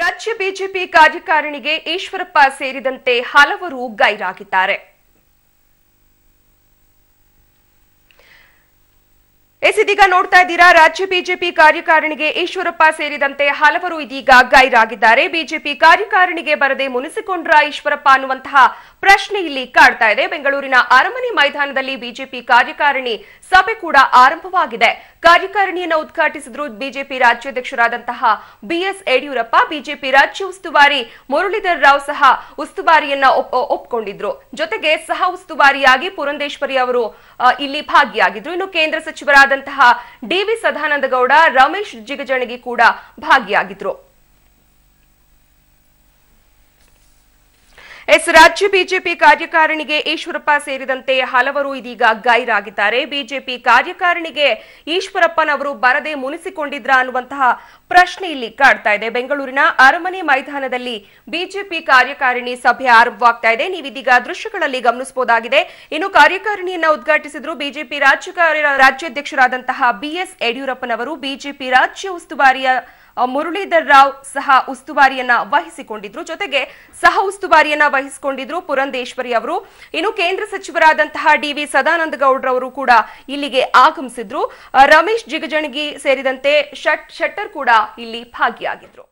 ರಾಜ್ಯ ಬಿಜೆಪಿ ಕಾರ್ಯಕಾರಿಣಿಗೆ ಈಶ್ವರಪ್ಪ ಸೇರಿದಂತೆ ಹಲವರು ಗೈರಾಗಿದ್ದಾರೆ ಇದೀಗ ನೋಡ್ತಾ ಇದ್ದೀರಾ ರಾಜ್ಯ ಬಿಜೆಪಿ ಕಾರ್ಯಕಾರಿಣಿಗೆ ಈಶ್ವರಪ್ಪ ಸೇರಿದಂತೆ ಹಲವರು ಇದೀಗ ಗೈರಾಗಿದ್ದಾರೆ ಬಿಜೆಪಿ ಕಾರ್ಯಕಾರಿಣಿಗೆ ಬರದೆ ಮುನಿಸಿಕೊಂಡ್ರ ಈಶ್ವರಪ್ಪ ಅನ್ನುವಂತಹ ಪ್ರಶ್ನೆ ಇಲ್ಲಿ ಕಾಡ್ತಾ ಇದೆ ಬೆಂಗಳೂರಿನ ಅರಮನೆ ಮೈದಾನದಲ್ಲಿ ಬಿಜೆಪಿ ಕಾರ್ಯಕಾರಿಣಿ ಸಭೆ ಕೂಡ ಆರಂಭವಾಗಿದೆ ಕಾರ್ಯಕಾರಿಣಿಯನ್ನು ಉದ್ಘಾಟಿಸಿದ್ರು ಬಿಜೆಪಿ ರಾಜ್ಯಾಧ್ಯಕ್ಷರಾದಂತಹ ಬಿಎಸ್ ಯಡಿಯೂರಪ್ಪ ಬಿಜೆಪಿ ರಾಜ್ಯ ಉಸ್ತುವಾರಿ ಮುರಳೀಧರ್ ರಾವ್ ಸಹ ಉಸ್ತುವಾರಿಯನ್ನ ಒಪ್ಪಿಕೊಂಡಿದ್ರು ಜೊತೆಗೆ ಸಹ ಉಸ್ತುವಾರಿಯಾಗಿ ಪುರಂದೇಶ್ವರಿ ಅವರು ಇಲ್ಲಿ ಭಾಗಿಯಾಗಿದ್ರು ಇನ್ನು ಕೇಂದ್ರ ಸಚಿವರಾದಂತಹ ಡಿವಿ ಸದಾನಂದಗೌಡ ರಮೇಶ್ ಜಿಗಜಣಗಿ ಕೂಡ ಭಾಗಿಯಾಗಿದ್ರು ಎಸ್ ರಾಜ್ಯ ಬಿಜೆಪಿ ಕಾರ್ಯಕಾರಿಣಿಗೆ ಈಶ್ವರಪ್ಪ ಸೇರಿದಂತೆ ಹಲವರು ಇದೀಗ ಗೈರಾಗಿದ್ದಾರೆ ಬಿಜೆಪಿ ಕಾರ್ಯಕಾರಿಣಿಗೆ ಈಶ್ವರಪ್ಪನವರು ಬರದೆ ಮುನಿಸಿಕೊಂಡಿದ್ರ ಅನ್ನುವಂತಹ ಪ್ರಶ್ನೆ ಇಲ್ಲಿ ಕಾಡ್ತಾ ಇದೆ ಬೆಂಗಳೂರಿನ ಅರಮನೆ ಮೈದಾನದಲ್ಲಿ ಬಿಜೆಪಿ ಕಾರ್ಯಕಾರಿಣಿ ಸಭೆ ಆರಂಭವಾಗ್ತಾ ಇದೆ ನೀವಿದೀಗ ದೃಶ್ಯಗಳಲ್ಲಿ ಗಮನಿಸಬಹುದಾಗಿದೆ ಇನ್ನು ಕಾರ್ಯಕಾರಿಣಿಯನ್ನು ಉದ್ಘಾಟಿಸಿದ್ರು ಬಿಜೆಪಿ ರಾಜ್ಯ ರಾಜ್ಯಾಧ್ಯಕ್ಷರಾದಂತಹ ಬಿಎಸ್ ಯಡಿಯೂರಪ್ಪನವರು ಬಿಜೆಪಿ ರಾಜ್ಯ ಉಸ್ತುವಾರಿಯ ಮುರಳೀಧರ್ ರಾವ್ ಸಹ ಉಸ್ತುವಾರಿಯನ್ನ ವಹಿಸಿಕೊಂಡಿದ್ರು ಜೊತೆಗೆ ಸಹ ಉಸ್ತುವಾರಿಯನ್ನ ವಹಿಸಿಕೊಂಡಿದ್ರು ಪುರಂದೇಶ್ವರಿ ಅವರು ಇನ್ನು ಕೇಂದ್ರ ಸಚಿವರಾದಂತಹ ಡಿ ವಿ ಸದಾನಂದ ಗೌಡ್ರವರು ಕೂಡ ಇಲ್ಲಿಗೆ ಆಗಮಿಸಿದ್ರು ರಮೇಶ್ ಜಿಗಜಣಗಿ ಸೇರಿದಂತೆ ಶಟ್ ಶೆಟ್ಟರ್ ಕೂಡ ಇಲ್ಲಿ ಭಾಗಿಯಾಗಿದ್ರು